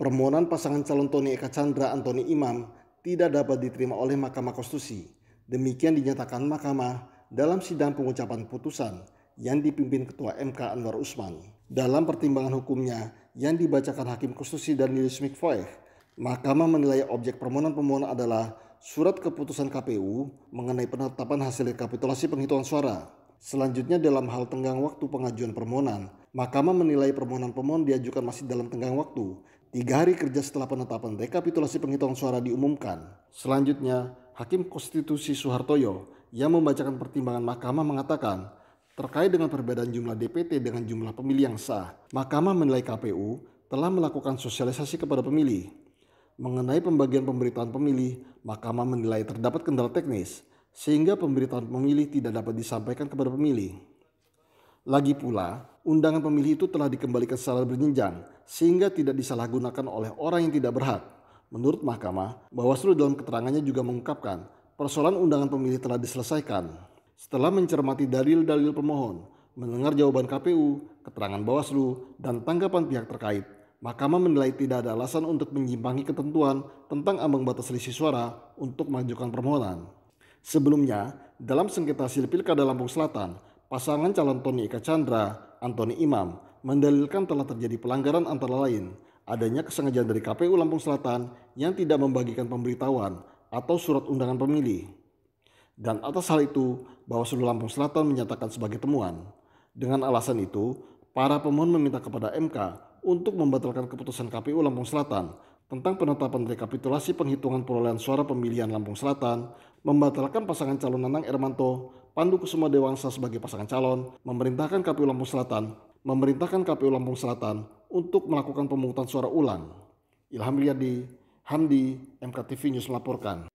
Permohonan pasangan calon Tony Eka Chandra Antoni Imam tidak dapat diterima oleh Mahkamah Konstitusi. Demikian dinyatakan Mahkamah dalam sidang pengucapan putusan yang dipimpin Ketua MK Anwar Usman. Dalam pertimbangan hukumnya yang dibacakan Hakim Konstitusi dan Danielius Mikvoeh, Mahkamah menilai objek permohonan pemohon adalah surat keputusan KPU mengenai penetapan hasil rekapitulasi penghitungan suara. Selanjutnya dalam hal tenggang waktu pengajuan permohonan, Mahkamah menilai permohonan pemohon diajukan masih dalam tenggang waktu, tiga hari kerja setelah penetapan rekapitulasi penghitungan suara diumumkan. Selanjutnya, Hakim Konstitusi Soehartoyo yang membacakan pertimbangan mahkamah mengatakan, terkait dengan perbedaan jumlah DPT dengan jumlah pemilih yang sah, mahkamah menilai KPU telah melakukan sosialisasi kepada pemilih. Mengenai pembagian pemberitaan pemilih, mahkamah menilai terdapat kendala teknis, sehingga pemberitaan pemilih tidak dapat disampaikan kepada pemilih. Lagi pula, undangan pemilih itu telah dikembalikan secara berjenjang sehingga tidak disalahgunakan oleh orang yang tidak berhak. Menurut Mahkamah, Bawaslu dalam keterangannya juga mengungkapkan persoalan undangan pemilih telah diselesaikan. Setelah mencermati dalil-dalil pemohon, mendengar jawaban KPU, keterangan Bawaslu, dan tanggapan pihak terkait, Mahkamah menilai tidak ada alasan untuk menyimpangi ketentuan tentang ambang batas selisih suara untuk mengajukan permohonan. Sebelumnya, dalam sengketa hasil pilkada Lampung Selatan, pasangan calon Tony Eka Chandra, Antoni Imam, mendalilkan telah terjadi pelanggaran antara lain adanya kesengajaan dari KPU Lampung Selatan yang tidak membagikan pemberitahuan atau surat undangan pemilih. Dan atas hal itu, Bawaslu Lampung Selatan menyatakan sebagai temuan. Dengan alasan itu, para pemohon meminta kepada MK untuk membatalkan keputusan KPU Lampung Selatan tentang penetapan rekapitulasi penghitungan perolehan suara pemilihan Lampung Selatan, membatalkan pasangan calon Nanang Ermanto Pandu Kusuma Dewangsa sebagai pasangan calon, memerintahkan KPU Lampung Selatan, memerintahkan KPU Lampung Selatan untuk melakukan pemungutan suara ulang. Ilham Riyadi, Hamdi, MKTV News melaporkan.